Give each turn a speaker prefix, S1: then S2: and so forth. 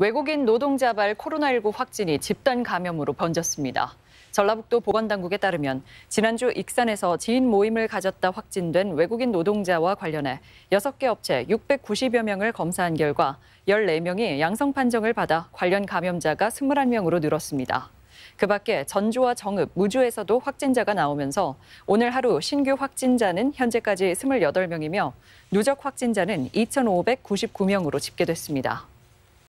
S1: 외국인 노동자발 코로나19 확진이 집단 감염으로 번졌습니다. 전라북도 보건당국에 따르면 지난주 익산에서 지인 모임을 가졌다 확진된 외국인 노동자와 관련해 6개 업체 690여 명을 검사한 결과 14명이 양성 판정을 받아 관련 감염자가 21명으로 늘었습니다. 그 밖에 전주와 정읍, 무주에서도 확진자가 나오면서 오늘 하루 신규 확진자는 현재까지 28명이며 누적 확진자는 2,599명으로 집계됐습니다.